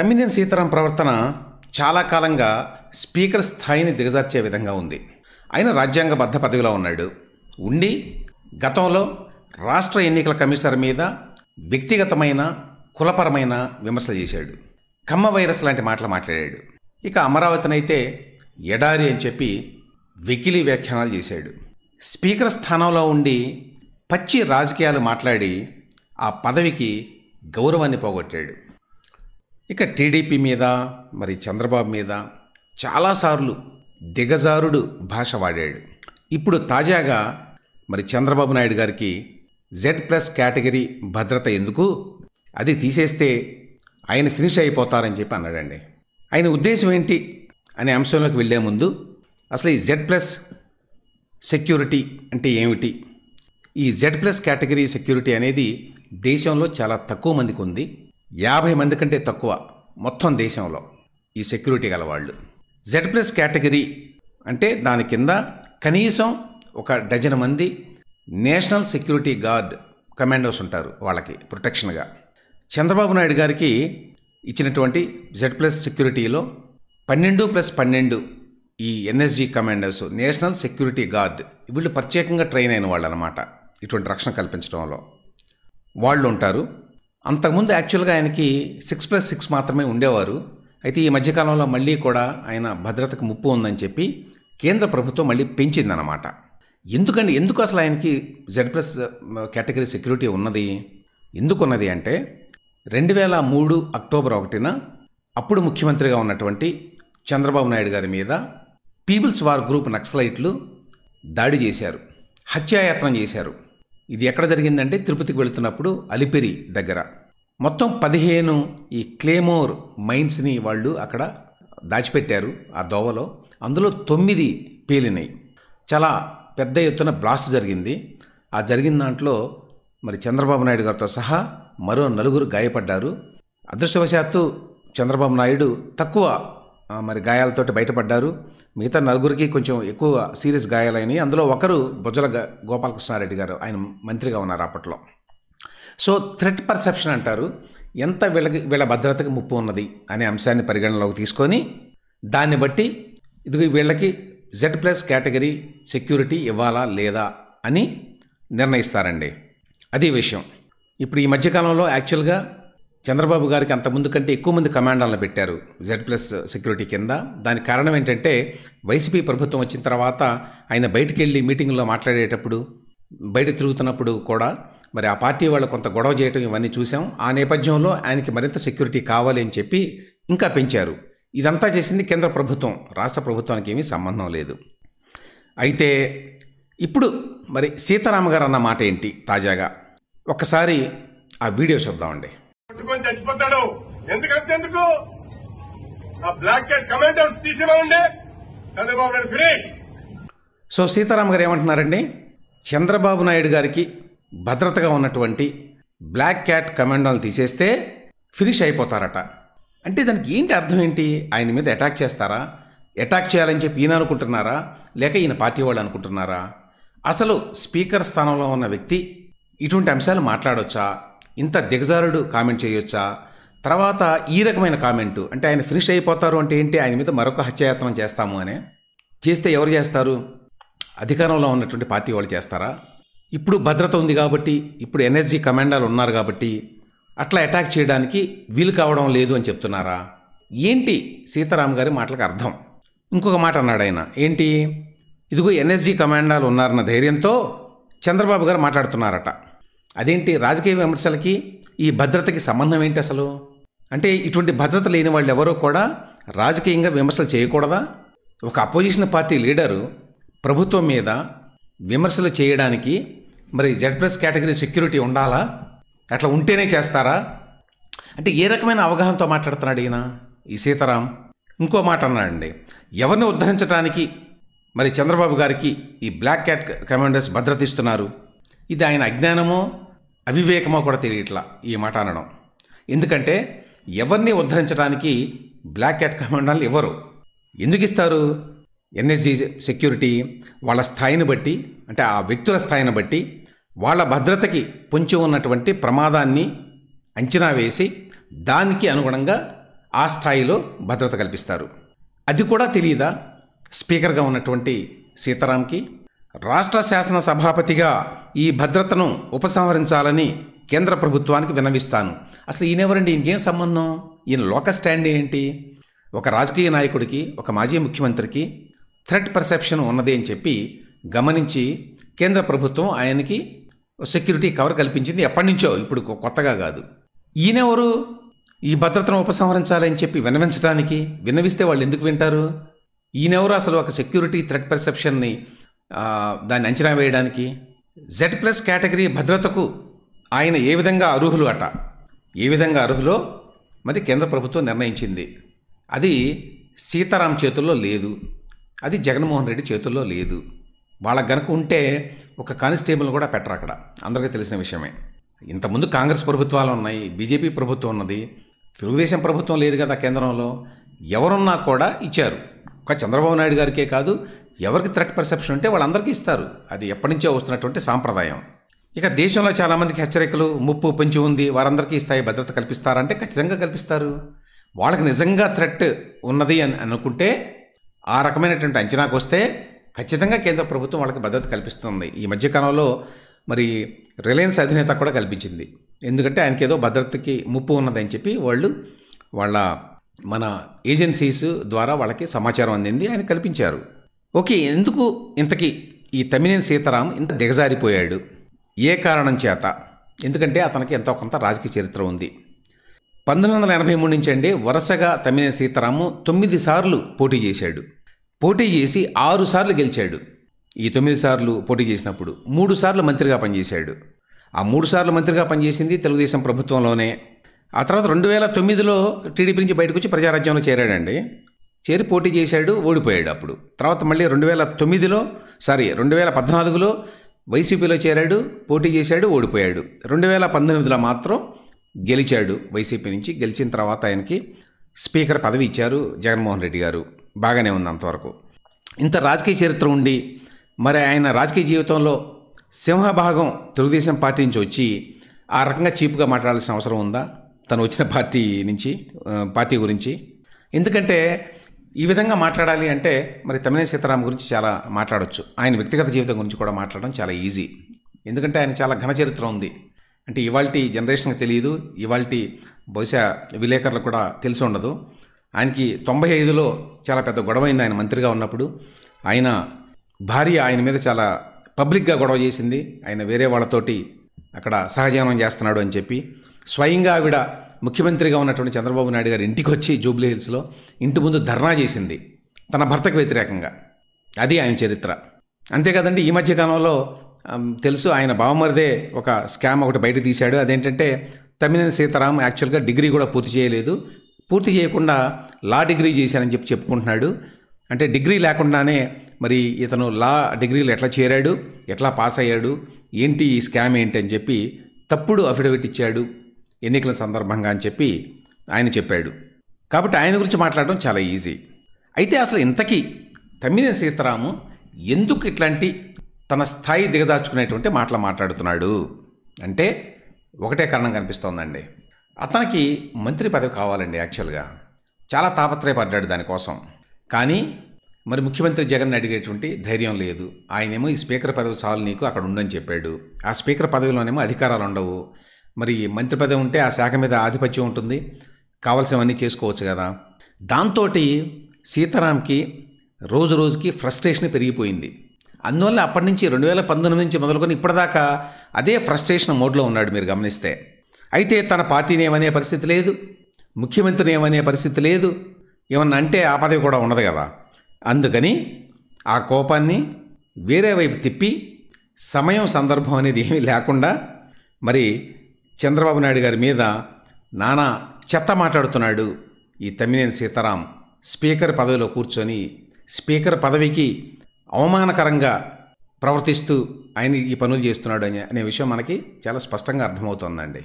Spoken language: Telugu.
తమ్మినేని సీతారాం ప్రవర్తన చాలా కాలంగా స్పీకర్ స్థాయిని దిగజార్చే విధంగా ఉంది ఆయన రాజ్యాంగబద్ధ పదవిలో ఉన్నాడు ఉండి గతంలో రాష్ట్ర ఎన్నికల కమిషనర్ మీద వ్యక్తిగతమైన కులపరమైన విమర్శలు చేశాడు కమ్మ వైరస్ లాంటి మాటలు మాట్లాడాడు ఇక అమరావతినైతే ఎడారి అని చెప్పి వెకిలి వ్యాఖ్యానాలు చేశాడు స్పీకర్ స్థానంలో ఉండి పచ్చి రాజకీయాలు మాట్లాడి ఆ పదవికి గౌరవాన్ని పోగొట్టాడు ఇక టీడీపీ మీద మరి చంద్రబాబు మీద చాలాసార్లు దిగజారుడు భాష వాడాడు ఇప్పుడు తాజాగా మరి చంద్రబాబు నాయుడు గారికి జెడ్ ప్లస్ కేటగిరీ భద్రత ఎందుకు అది తీసేస్తే ఆయన ఫినిష్ అయిపోతారని చెప్పి అన్నాడండి ఆయన ఉద్దేశం ఏంటి అనే అంశంలోకి వెళ్లే ముందు అసలు ఈ జెడ్ ప్లస్ సెక్యూరిటీ అంటే ఏమిటి ఈ జెడ్ ప్లస్ కేటగిరీ సెక్యూరిటీ అనేది దేశంలో చాలా తక్కువ మందికి ఉంది యాభై మంది కంటే తక్కువ మొత్తం దేశంలో ఈ సెక్యూరిటీ గల వాళ్ళు జెడ్ ప్లస్ కేటగిరీ అంటే దాని కింద కనీసం ఒక డజన్ మంది నేషనల్ సెక్యూరిటీ గార్డ్ కమాండోస్ ఉంటారు వాళ్ళకి ప్రొటెక్షన్గా చంద్రబాబు నాయుడు గారికి ఇచ్చినటువంటి జెడ్ ప్లస్ సెక్యూరిటీలో పన్నెండు ప్లస్ పన్నెండు ఈ NSG commanders national security guard వీళ్ళు ప్రత్యేకంగా ట్రైన్ అయిన వాళ్ళు అనమాట ఇటువంటి రక్షణ కల్పించడంలో వాళ్ళు ఉంటారు అంతకుముందు యాక్చువల్గా ఆయనకి సిక్స్ ప్లస్ సిక్స్ మాత్రమే ఉండేవారు అయితే ఈ మధ్యకాలంలో మళ్ళీ కూడా ఆయన భద్రతకు ముప్పు ఉందని చెప్పి కేంద్ర ప్రభుత్వం మళ్ళీ పెంచిందన్నమాట ఎందుకండి ఎందుకు అసలు ఆయనకి జెడ్ ప్లస్ కేటగిరీ సెక్యూరిటీ ఉన్నది ఎందుకున్నది అంటే రెండు వేల మూడు అక్టోబర్ ఒకటిన అప్పుడు ముఖ్యమంత్రిగా ఉన్నటువంటి చంద్రబాబు నాయుడు గారి మీద పీపుల్స్ వార్ గ్రూప్ నక్సలైట్లు దాడి చేశారు హత్యాయత్నం చేశారు ఇది ఎక్కడ జరిగిందంటే తిరుపతికి వెళుతున్నప్పుడు అలిపిరి దగ్గర మొత్తం పదిహేను ఈ క్లేమోర్ మైన్స్ని వాళ్ళు అక్కడ దాచిపెట్టారు ఆ దోవలో అందులో తొమ్మిది పేలినాయి చాలా పెద్ద ఎత్తున బ్లాస్ట్ జరిగింది ఆ జరిగిన దాంట్లో మరి చంద్రబాబు నాయుడు గారితో సహా మరో నలుగురు గాయపడ్డారు అదృష్టవశాత్తు చంద్రబాబు నాయుడు తక్కువ మరి గాయాలతోటి బయటపడ్డారు మిగతా నలుగురికి కొంచెం ఎక్కువ సీరియస్ గాయాలైనవి అందులో ఒకరు బొజ్జల గోపాలకృష్ణారెడ్డి గారు ఆయన మంత్రిగా ఉన్నారు అప్పట్లో సో థ్రెట్ పర్సెప్షన్ అంటారు ఎంత వీళ్ళకి వీళ్ళ భద్రతకు ముప్పు ఉన్నది అనే అంశాన్ని పరిగణనలోకి తీసుకొని దాన్ని బట్టి ఇది వీళ్ళకి జెడ్ ప్లస్ కేటగిరీ సెక్యూరిటీ ఇవ్వాలా లేదా అని నిర్ణయిస్తారండి అదే విషయం ఇప్పుడు ఈ మధ్యకాలంలో యాక్చువల్గా చంద్రబాబు గారికి అంతకుముందు కంటే ఎక్కువ మంది కమాండర్లను పెట్టారు జెడ్ ప్లస్ సెక్యూరిటీ కింద దానికి కారణం ఏంటంటే వైసీపీ ప్రభుత్వం వచ్చిన తర్వాత ఆయన బయటికి వెళ్ళి మీటింగ్లో మాట్లాడేటప్పుడు బయట తిరుగుతున్నప్పుడు కూడా మరి ఆ పార్టీ వాళ్ళు కొంత గొడవ చేయటం ఇవన్నీ చూసాం ఆ నేపథ్యంలో ఆయనకి మరింత సెక్యూరిటీ కావాలి అని చెప్పి ఇంకా పెంచారు ఇదంతా చేసింది కేంద్ర ప్రభుత్వం రాష్ట్ర ప్రభుత్వానికి ఏమీ సంబంధం లేదు అయితే ఇప్పుడు మరి సీతారామ గారు అన్న మాట ఏంటి తాజాగా ఒకసారి ఆ వీడియో చూద్దామండి కొట్టుకొని చచ్చిపోతాడు ఎందుకంటే ఎందుకు ఆ బ్లాకెట్ కమాండర్స్ తీసేవాండి చంద్రబాబు నాయుడు ఫ్రీ సో సీతారాం గారు ఏమంటున్నారండి చంద్రబాబు నాయుడు గారికి భద్రతగా ఉన్నటువంటి బ్లాక్ క్యాట్ కమాండోలు తీసేస్తే ఫినిష్ అయిపోతారట అంటే దానికి ఏంటి అర్థం ఏంటి ఆయన మీద అటాక్ చేస్తారా అటాక్ చేయాలని చెప్పి ఈయన అనుకుంటున్నారా లేక ఈయన పార్టీ వాళ్ళు అనుకుంటున్నారా అసలు స్పీకర్ స్థానంలో ఉన్న వ్యక్తి ఇటువంటి అంశాలు మాట్లాడొచ్చా ఇంత దిగజారుడు కామెంట్ చేయొచ్చా తర్వాత ఈ రకమైన కామెంటు అంటే ఆయన ఫినిష్ అయిపోతారు అంటే ఏంటి ఆయన మీద మరొక హత్యాయత్నం చేస్తాము అనే చేస్తే ఎవరు చేస్తారు అధికారంలో ఉన్నటువంటి పార్టీ వాళ్ళు చేస్తారా ఇప్పుడు భద్రత ఉంది కాబట్టి ఇప్పుడు ఎన్ఎస్జీ కమాండర్లు ఉన్నారు కాబట్టి అట్లా అటాక్ చేయడానికి వీలు కావడం లేదు అని చెప్తున్నారా ఏంటి సీతారాం గారి మాటలకు అర్థం ఇంకొక మాట అన్నాడు ఆయన ఏంటి ఇదిగో ఎన్ఎస్జీ కమాండర్లు ఉన్నారన్న ధైర్యంతో చంద్రబాబు గారు మాట్లాడుతున్నారట అదేంటి రాజకీయ విమర్శలకి ఈ భద్రతకి సంబంధం ఏంటి అసలు అంటే ఇటువంటి భద్రత లేని వాళ్ళు ఎవరో కూడా రాజకీయంగా విమర్శలు చేయకూడదా ఒక అపోజిషన్ పార్టీ లీడరు ప్రభుత్వం మీద విమర్శలు చేయడానికి మరి జెడ్ ప్లస్ కేటగిరీ సెక్యూరిటీ ఉండాలా అట్లా ఉంటేనే చేస్తారా అంటే ఏ రకమైన అవగాహనతో మాట్లాడుతున్నాడు ఈయన ఈ సీతారాం ఇంకో మాట అన్నాడండి ఎవరిని ఉద్ధరించడానికి మరి చంద్రబాబు గారికి ఈ బ్లాక్ క్యాట్ కమాండర్స్ భద్రత ఇస్తున్నారు ఇది ఆయన అజ్ఞానమో అవివేకమో కూడా తెలియట్లా ఈ మాట అనడం ఎందుకంటే ఎవరిని ఉద్ధరించడానికి బ్లాక్ క్యాట్ కమాండర్లు ఇవ్వరు ఎందుకు ఇస్తారు ఎన్ఎస్జీ సెక్యూరిటీ వాళ్ళ స్థాయిని బట్టి అంటే ఆ వ్యక్తుల స్థాయిని బట్టి వాళ్ళ భద్రతకి పొంచి ఉన్నటువంటి ప్రమాదాన్ని అంచనా వేసి దానికి అనుగుణంగా ఆ స్థాయిలో భద్రత కల్పిస్తారు అది కూడా తెలియదా స్పీకర్గా ఉన్నటువంటి సీతారాంకి రాష్ట్ర శాసన సభాపతిగా ఈ భద్రతను ఉపసంహరించాలని కేంద్ర ప్రభుత్వానికి విన్నవిస్తాను అసలు ఈయనెవరండి ఈయనకేం సంబంధం ఈయన లోక స్టాండ్ ఏంటి ఒక రాజకీయ నాయకుడికి ఒక మాజీ ముఖ్యమంత్రికి థ్రెట్ పర్సెప్షన్ ఉన్నది అని చెప్పి గమనించి కేంద్ర ప్రభుత్వం ఆయనకి సెక్యూరిటీ కవర్ కల్పించింది ఎప్పటి నుంచో ఇప్పుడు కొత్తగా కాదు ఈయనెవరు ఈ భద్రతను ఉపసంహరించాలని చెప్పి వినవించడానికి విన్నవిస్తే వాళ్ళు ఎందుకు వింటారు ఈయనెవరు అసలు ఒక సెక్యూరిటీ థ్రెట్ పర్సెప్షన్ని దాన్ని అంచనా వేయడానికి జెడ్ ప్లస్ కేటగిరీ భద్రతకు ఆయన ఏ విధంగా అర్హులు అట ఏ విధంగా అర్హులో మరి కేంద్ర ప్రభుత్వం నిర్ణయించింది అది సీతారాం చేతుల్లో లేదు అది జగన్మోహన్ రెడ్డి చేతుల్లో లేదు వాళ్ళ గనుక ఉంటే ఒక కానిస్టేబుల్ కూడా పెట్టరు అక్కడ అందరికీ తెలిసిన విషయమే ఇంతకుముందు కాంగ్రెస్ ప్రభుత్వాలు ఉన్నాయి బీజేపీ ప్రభుత్వం ఉన్నది తెలుగుదేశం ప్రభుత్వం లేదు కదా కేంద్రంలో ఎవరున్నా కూడా ఇచ్చారు ఒక చంద్రబాబు నాయుడు గారికే కాదు ఎవరికి థ్రెట్ పర్సెప్షన్ ఉంటే వాళ్ళందరికీ ఇస్తారు అది ఎప్పటి నుంచో వస్తున్నటువంటి సాంప్రదాయం ఇక దేశంలో చాలామందికి హెచ్చరికలు ముప్పు పెంచి ఉంది వారందరికీ ఇస్తాయి భద్రత కల్పిస్తారంటే ఖచ్చితంగా కల్పిస్తారు వాళ్ళకి నిజంగా థ్రెట్ ఉన్నది అని అనుకుంటే ఆ రకమైనటువంటి అంచనాకు వస్తే ఖచ్చితంగా కేంద్ర ప్రభుత్వం వాళ్ళకి భద్రత కల్పిస్తుంది ఈ మధ్యకాలంలో మరి రిలయన్స్ అధినేత కూడా కల్పించింది ఎందుకంటే ఆయనకి ఏదో భద్రతకి ముప్పు ఉన్నదని చెప్పి వాళ్ళు వాళ్ళ మన ఏజెన్సీస్ ద్వారా వాళ్ళకి సమాచారం అందింది ఆయన కల్పించారు ఓకే ఎందుకు ఇంతకీ ఈ తమిళని సీతారాం ఇంత దిగజారిపోయాడు ఏ కారణం చేత ఎందుకంటే అతనికి ఎంతో కొంత రాజకీయ చరిత్ర ఉంది పంతొమ్మిది వందల ఎనభై మూడు నుంచి అండి వరుసగా తమ్మినేని సీతారాము తొమ్మిది సార్లు పోటీ చేశాడు పోటీ చేసి ఆరు సార్లు గెలిచాడు ఈ తొమ్మిది సార్లు పోటీ చేసినప్పుడు మూడు సార్లు మంత్రిగా పనిచేశాడు ఆ మూడు సార్లు మంత్రిగా పనిచేసింది తెలుగుదేశం ప్రభుత్వంలోనే ఆ తర్వాత రెండు వేల తొమ్మిదిలో టీడీపీ నుంచి బయటకు వచ్చి ప్రజారాజ్యంలో చేరాడండి చేరి పోటీ చేశాడు ఓడిపోయాడు అప్పుడు తర్వాత మళ్ళీ రెండు వేల తొమ్మిదిలో సారీ రెండు వేల పద్నాలుగులో వైసీపీలో చేరాడు పోటీ చేశాడు ఓడిపోయాడు రెండు వేల పంతొమ్మిదిలో మాత్రం గెలిచాడు వైసీపీ నుంచి గెలిచిన తర్వాత ఆయనకి స్పీకర్ పదవి ఇచ్చారు జగన్మోహన్ రెడ్డి గారు బాగానే ఉంది అంతవరకు ఇంత రాజకీయ చరిత్ర ఉండి మరి ఆయన రాజకీయ జీవితంలో సింహభాగం తెలుగుదేశం పార్టీ నుంచి వచ్చి ఆ రకంగా చీపుగా మాట్లాడాల్సిన అవసరం ఉందా తను వచ్చిన పార్టీ నుంచి పార్టీ గురించి ఎందుకంటే ఈ విధంగా మాట్లాడాలి అంటే మరి తమిళ సీతారాం గురించి చాలా మాట్లాడవచ్చు ఆయన వ్యక్తిగత జీవితం గురించి కూడా మాట్లాడడం చాలా ఈజీ ఎందుకంటే ఆయన చాలా ఘన చరిత్ర ఉంది అంటే ఇవాళ జనరేషన్కి తెలియదు ఇవాళ బహుశా విలేకరులకు కూడా తెలిసి ఉండదు ఆయనకి తొంభై ఐదులో చాలా పెద్ద గొడవ అయింది ఆయన మంత్రిగా ఉన్నప్పుడు ఆయన భార్య ఆయన మీద చాలా పబ్లిక్గా గొడవ చేసింది ఆయన వేరే వాళ్ళతోటి అక్కడ సహజీవనం చేస్తున్నాడు అని చెప్పి స్వయంగా ఆవిడ ముఖ్యమంత్రిగా ఉన్నటువంటి చంద్రబాబు నాయుడు గారు ఇంటికి వచ్చి జూబ్లీ హిల్స్లో ఇంటి ముందు ధర్నా చేసింది తన భర్తకు వ్యతిరేకంగా అది ఆయన చరిత్ర అంతే కదండి ఈ మధ్య కాలంలో తెలుసు ఆయన బావమరిదే ఒక స్కామ్ ఒకటి బయట తీశాడు అదేంటంటే తమిళని సీతారాం యాక్చువల్గా డిగ్రీ కూడా పూర్తి చేయలేదు పూర్తి చేయకుండా లా డిగ్రీ చేశానని చెప్పి చెప్పుకుంటున్నాడు అంటే డిగ్రీ లేకుండానే మరి ఇతను లా డిగ్రీలు ఎట్లా చేరాడు ఎట్లా పాస్ అయ్యాడు ఏంటి ఈ స్కామ్ ఏంటి అని చెప్పి తప్పుడు అఫిడవిట్ ఇచ్చాడు ఎన్నికల సందర్భంగా అని చెప్పి ఆయన చెప్పాడు కాబట్టి ఆయన గురించి మాట్లాడడం చాలా ఈజీ అయితే అసలు ఇంతకీ తమ్మిన సీతారాము ఎందుకు ఇట్లాంటి తన స్థాయి దిగదార్చుకునేటువంటి మాటలు మాట్లాడుతున్నాడు అంటే ఒకటే కారణం కనిపిస్తోందండి అతనికి మంత్రి పదవి కావాలండి యాక్చువల్గా చాలా తాపత్రయపడ్డాడు దానికోసం కానీ మరి ముఖ్యమంత్రి జగన్ అడిగేటువంటి ధైర్యం లేదు ఆయనేమో ఈ స్పీకర్ పదవి చాలు నీకు అక్కడ ఉండని చెప్పాడు ఆ స్పీకర్ పదవిలోనేమో అధికారాలు ఉండవు మరి మంత్రి పదవి ఉంటే ఆ శాఖ మీద ఆధిపత్యం ఉంటుంది కావాల్సినవన్నీ చేసుకోవచ్చు కదా దాంతో సీతారాంకి రోజు రోజుకి ఫ్రస్ట్రేషన్ పెరిగిపోయింది అందువల్ల అప్పటి నుంచి రెండు వేల పంతొమ్మిది నుంచి మొదలుకొని ఇప్పటిదాకా అదే ఫ్రస్ట్రేషన్ మోడ్లో ఉన్నాడు మీరు గమనిస్తే అయితే తన పార్టీని ఏమనే పరిస్థితి లేదు ముఖ్యమంత్రిని ఏమనే పరిస్థితి లేదు ఏమన్నా అంటే ఆ పదవి కూడా ఉండదు కదా అందుకని ఆ కోపాన్ని వేరే వైపు తిప్పి సమయం సందర్భం అనేది ఏమీ లేకుండా మరి చంద్రబాబు నాయుడు గారి మీద నానా చెత్త మాట్లాడుతున్నాడు ఈ తమ్మినేని సీతారాం స్పీకర్ పదవిలో కూర్చొని స్పీకర్ పదవికి అవమానకరంగా ప్రవర్తిస్తూ ఆయన ఈ పనులు చేస్తున్నాడు అని అనే విషయం మనకి చాలా స్పష్టంగా అర్థమవుతోందండి